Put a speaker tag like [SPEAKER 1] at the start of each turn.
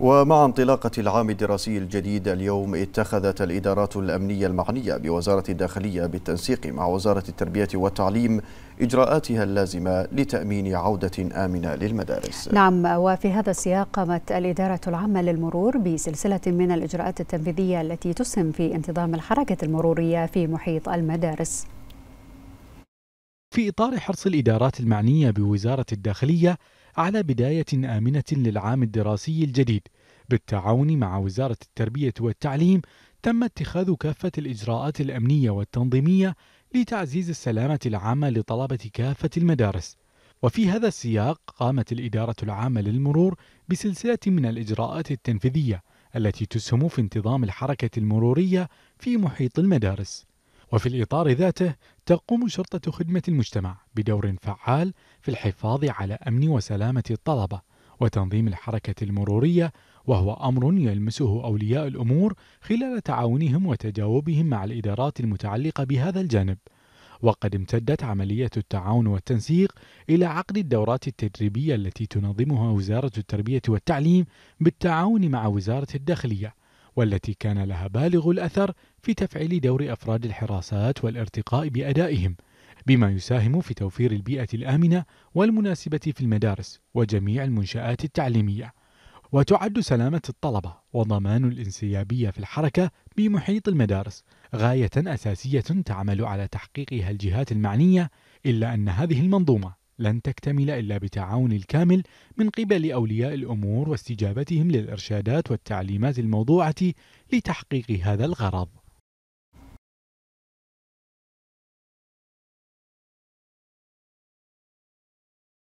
[SPEAKER 1] ومع انطلاقة العام الدراسي الجديد اليوم اتخذت الإدارات الأمنية المعنية بوزارة الداخلية بالتنسيق مع وزارة التربية والتعليم إجراءاتها اللازمة لتأمين عودة آمنة للمدارس
[SPEAKER 2] نعم وفي هذا السياق قامت الإدارة العامة للمرور بسلسلة من الإجراءات التنفيذية التي تسهم في انتظام الحركة المرورية في محيط المدارس
[SPEAKER 3] في إطار حرص الإدارات المعنية بوزارة الداخلية على بداية آمنة للعام الدراسي الجديد بالتعاون مع وزارة التربية والتعليم تم اتخاذ كافة الإجراءات الأمنية والتنظيمية لتعزيز السلامة العامة لطلبة كافة المدارس وفي هذا السياق قامت الإدارة العامة للمرور بسلسلة من الإجراءات التنفيذية التي تسهم في انتظام الحركة المرورية في محيط المدارس وفي الإطار ذاته تقوم شرطة خدمة المجتمع بدور فعال في الحفاظ على أمن وسلامة الطلبة وتنظيم الحركة المرورية وهو أمر يلمسه أولياء الأمور خلال تعاونهم وتجاوبهم مع الإدارات المتعلقة بهذا الجانب وقد امتدت عملية التعاون والتنسيق إلى عقد الدورات التدريبية التي تنظمها وزارة التربية والتعليم بالتعاون مع وزارة الداخلية والتي كان لها بالغ الأثر في تفعيل دور أفراد الحراسات والارتقاء بأدائهم بما يساهم في توفير البيئة الآمنة والمناسبة في المدارس وجميع المنشآت التعليمية وتعد سلامة الطلبة وضمان الانسيابية في الحركة بمحيط المدارس غاية أساسية تعمل على تحقيقها الجهات المعنية إلا أن هذه المنظومة لن تكتمل إلا بتعاون الكامل من قبل أولياء الأمور واستجابتهم للإرشادات والتعليمات الموضوعة لتحقيق هذا الغرض